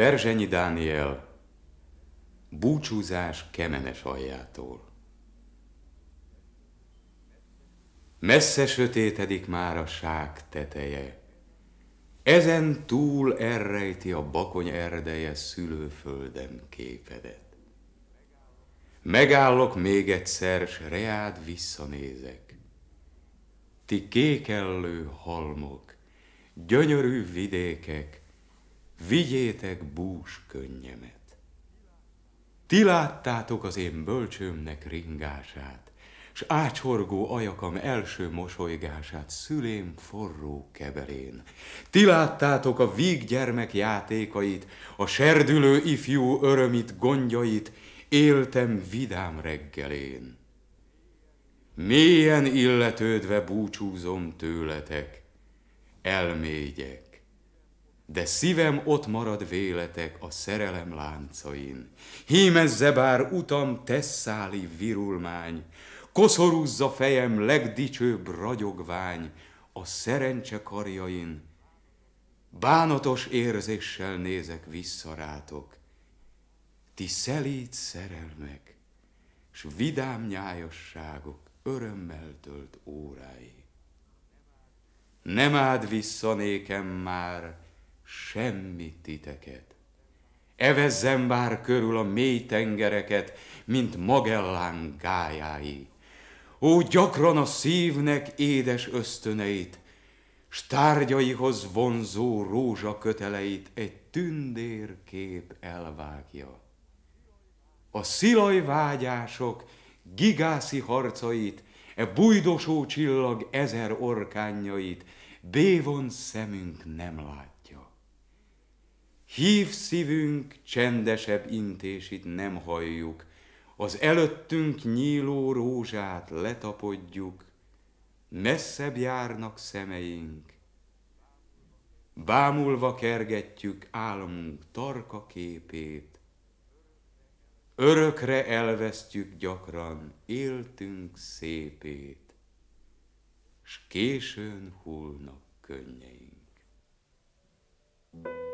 Perzsenyi Dániel, búcsúzás kemenes aljától. Messze sötétedik már a sák teteje, ezen túl elrejti a bakony erdeje szülőföldem képedet. Megállok még egyszer, s reád visszanézek. Ti kékellő halmok, gyönyörű vidékek, vigyétek bús könnyemet. Ti láttátok az én bölcsőmnek ringását, s ácsorgó ajakam első mosolygását szülém forró kebelén. Ti láttátok a víggyermek játékait, a serdülő ifjú örömit, gondjait, éltem vidám reggelén. Mélyen illetődve búcsúzom tőletek, elmégyek, de szívem ott marad véletek a szerelem láncain. Hímezze bár utam tesszáli virulmány, koszorúzza fejem legdicsőbb ragyogvány a szerencse karjain. Bánatos érzéssel nézek vissza rátok, ti szelít szerelmek, s vidám nyájasságok örömmel tölt órái. Nem áld vissza nékem már, semmit titeket. Evezzen bár körül a mély tengereket, mint Magellán gájái. Ó, gyakran a szívnek édes ösztöneit, s tárgyaihoz vonzó rózsaköteleit egy tündérkép elvágja. A szilaj vágyások gigászi harcait, e bujdosó csillag ezer orkányait, bévon szemünk nem lát. Hív szívünk, csendesebb intését nem halljuk, az előttünk nyíló rózsát letapodjuk, messzebb járnak szemeink. Bámulva kergetjük álmunk tarka képét, örökre elvesztjük gyakran éltünk szépét, s későn hullnak könnyeink. thank you